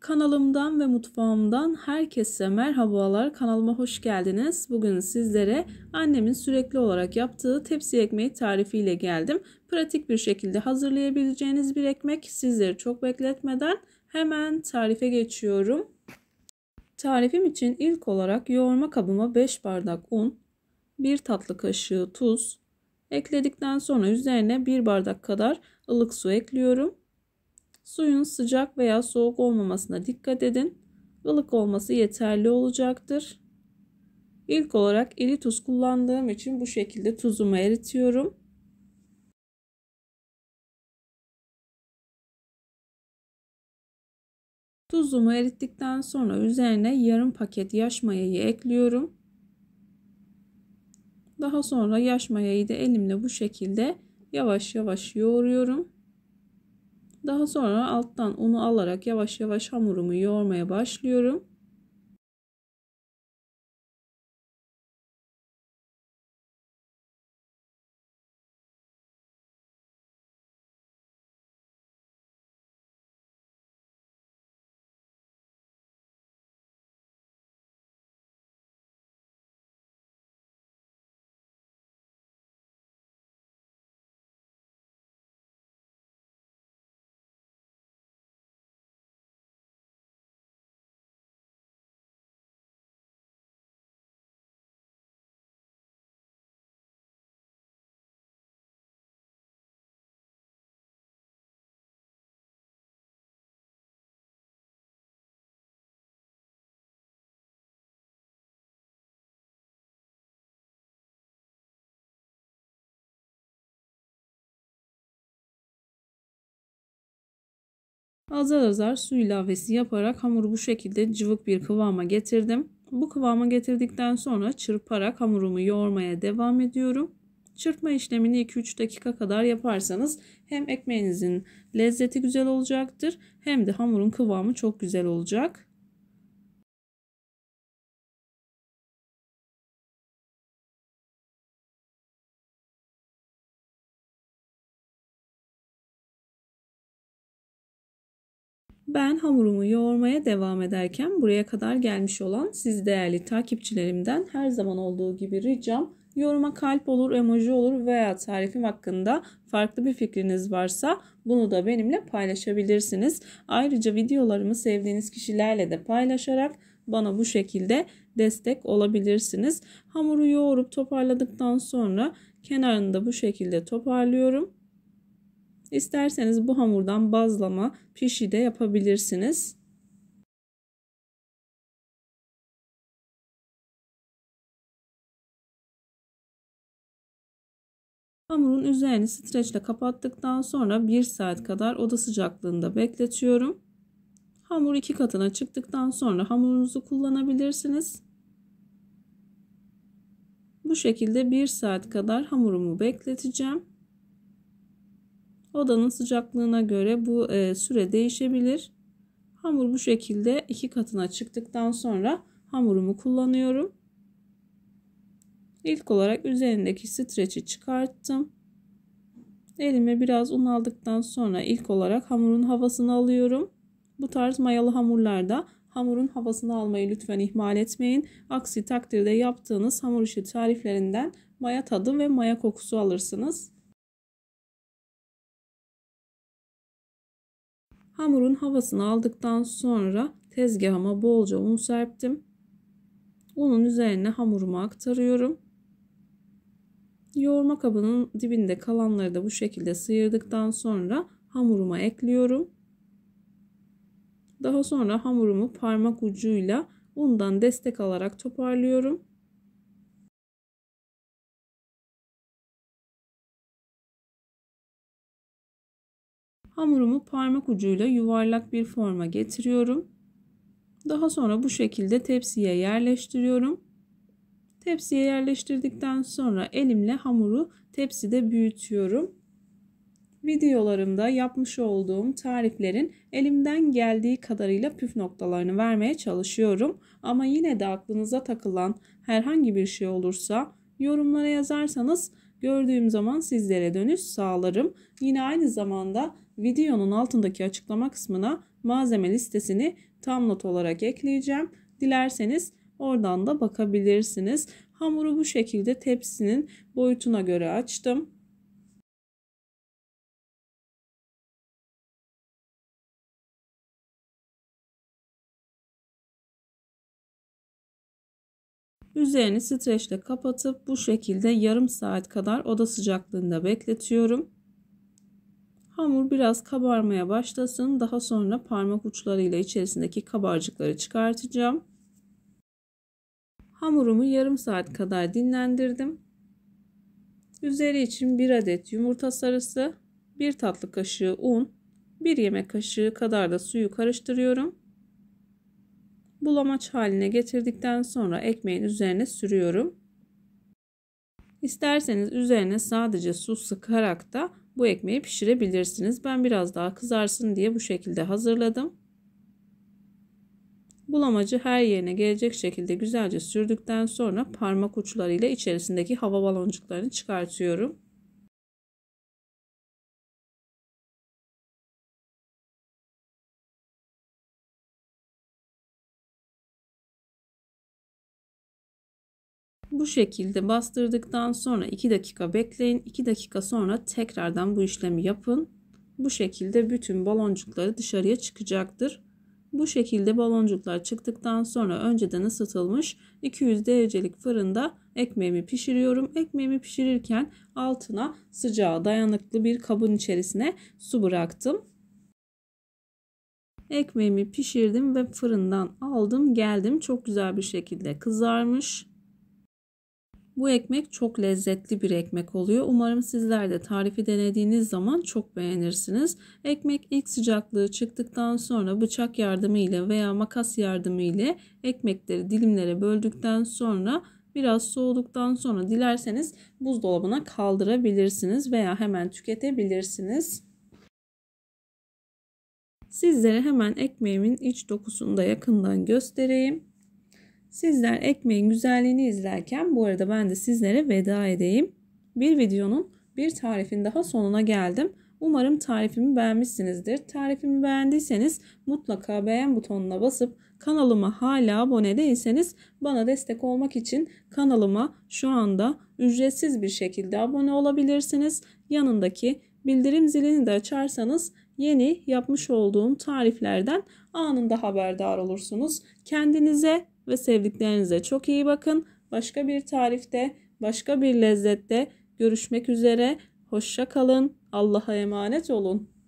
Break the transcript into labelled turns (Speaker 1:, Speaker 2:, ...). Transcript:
Speaker 1: Kanalımdan ve mutfağımdan herkese merhabalar. Kanalıma hoş geldiniz. Bugün sizlere annemin sürekli olarak yaptığı tepsi ekmeği tarifiyle geldim. Pratik bir şekilde hazırlayabileceğiniz bir ekmek. Sizleri çok bekletmeden hemen tarife geçiyorum. Tarifim için ilk olarak yoğurma kabıma 5 bardak un, 1 tatlı kaşığı tuz ekledikten sonra üzerine 1 bardak kadar ılık su ekliyorum. Suyun sıcak veya soğuk olmamasına dikkat edin. Ilık olması yeterli olacaktır. İlk olarak eli tuz kullandığım için bu şekilde tuzumu eritiyorum. Tuzumu erittikten sonra üzerine yarım paket yaş mayayı ekliyorum. Daha sonra yaş mayayı da elimle bu şekilde yavaş yavaş yoğuruyorum. Daha sonra alttan unu alarak yavaş yavaş hamurumu yoğurmaya başlıyorum.
Speaker 2: Azar azar
Speaker 1: su ilavesi yaparak hamuru bu şekilde cıvık bir kıvama getirdim. Bu kıvama getirdikten sonra çırparak hamurumu yoğurmaya devam ediyorum. Çırpma işlemini 2-3 dakika kadar yaparsanız hem ekmeğinizin lezzeti güzel olacaktır hem de hamurun kıvamı çok güzel olacak. Ben hamurumu yoğurmaya devam ederken buraya kadar gelmiş olan siz değerli takipçilerimden her zaman olduğu gibi ricam yoruma kalp olur, emoji olur veya tarifim hakkında farklı bir fikriniz varsa bunu da benimle paylaşabilirsiniz. Ayrıca videolarımı sevdiğiniz kişilerle de paylaşarak bana bu şekilde destek olabilirsiniz. Hamuru yoğurup toparladıktan sonra kenarını da bu şekilde toparlıyorum. İsterseniz bu hamurdan bazlama, pişi de
Speaker 2: yapabilirsiniz. Hamurun üzerini
Speaker 1: streçle kapattıktan sonra 1 saat kadar oda sıcaklığında bekletiyorum. Hamur iki katına çıktıktan sonra hamurunuzu kullanabilirsiniz. Bu şekilde 1 saat kadar hamurumu bekleteceğim. Odanın sıcaklığına göre bu e, süre değişebilir. Hamur bu şekilde iki katına çıktıktan sonra hamurumu kullanıyorum. İlk olarak üzerindeki streçi çıkarttım. Elime biraz un aldıktan sonra ilk olarak hamurun havasını alıyorum. Bu tarz mayalı hamurlarda hamurun havasını almayı lütfen ihmal etmeyin. Aksi takdirde yaptığınız hamur işi tariflerinden maya tadı ve maya kokusu alırsınız.
Speaker 2: Hamurun havasını
Speaker 1: aldıktan sonra tezgahıma bolca un serptim. Unun üzerine hamurumu aktarıyorum. Yoğurma kabının dibinde kalanları da bu şekilde sıyırdıktan sonra hamuruma ekliyorum. Daha sonra hamurumu parmak ucuyla undan destek alarak toparlıyorum. Hamurumu parmak ucuyla yuvarlak bir forma getiriyorum. Daha sonra bu şekilde tepsiye yerleştiriyorum. Tepsiye yerleştirdikten sonra elimle hamuru tepside büyütüyorum. Videolarımda yapmış olduğum tariflerin elimden geldiği kadarıyla püf noktalarını vermeye çalışıyorum. Ama yine de aklınıza takılan herhangi bir şey olursa yorumlara yazarsanız gördüğüm zaman sizlere dönüş sağlarım. Yine aynı zamanda videonun altındaki açıklama kısmına malzeme listesini tam not olarak ekleyeceğim. Dilerseniz oradan da bakabilirsiniz. Hamuru bu şekilde tepsinin boyutuna göre açtım. Üzerini streçle kapatıp bu şekilde yarım saat kadar oda sıcaklığında bekletiyorum. Hamur biraz kabarmaya başlasın. Daha sonra parmak uçlarıyla içerisindeki kabarcıkları çıkartacağım. Hamurumu yarım saat kadar dinlendirdim. Üzeri için 1 adet yumurta sarısı, 1 tatlı kaşığı un, 1 yemek kaşığı kadar da suyu karıştırıyorum. Bulamaç haline getirdikten sonra ekmeğin üzerine sürüyorum. İsterseniz üzerine sadece su sıkarak da bu ekmeği pişirebilirsiniz. Ben biraz daha kızarsın diye bu şekilde hazırladım. Bulamacı her yerine gelecek şekilde güzelce sürdükten sonra parmak uçlarıyla içerisindeki hava baloncuklarını çıkartıyorum. Bu şekilde bastırdıktan sonra 2 dakika bekleyin. 2 dakika sonra tekrardan bu işlemi yapın. Bu şekilde bütün baloncukları dışarıya çıkacaktır. Bu şekilde baloncuklar çıktıktan sonra önceden ısıtılmış 200 derecelik fırında ekmeğimi pişiriyorum. Ekmeğimi pişirirken altına sıcağa dayanıklı bir kabın içerisine su bıraktım. Ekmeğimi pişirdim ve fırından aldım geldim. Çok güzel bir şekilde kızarmış. Bu ekmek çok lezzetli bir ekmek oluyor. Umarım sizler de tarifi denediğiniz zaman çok beğenirsiniz. Ekmek ilk sıcaklığı çıktıktan sonra bıçak yardımıyla veya makas yardımıyla ekmekleri dilimlere böldükten sonra biraz soğuduktan sonra dilerseniz buzdolabına kaldırabilirsiniz veya hemen tüketebilirsiniz. Sizlere hemen ekmeğimin iç dokusunu da yakından göstereyim. Sizler ekmeğin güzelliğini izlerken bu arada ben de sizlere veda edeyim. Bir videonun bir tarifin daha sonuna geldim. Umarım tarifimi beğenmişsinizdir. Tarifimi beğendiyseniz mutlaka beğen butonuna basıp kanalıma hala abone değilseniz bana destek olmak için kanalıma şu anda ücretsiz bir şekilde abone olabilirsiniz. Yanındaki bildirim zilini de açarsanız yeni yapmış olduğum tariflerden anında haberdar olursunuz. Kendinize ve sevdiklerinize çok iyi bakın. Başka bir tarifte, başka bir lezzette görüşmek üzere. Hoşça kalın. Allah'a emanet olun.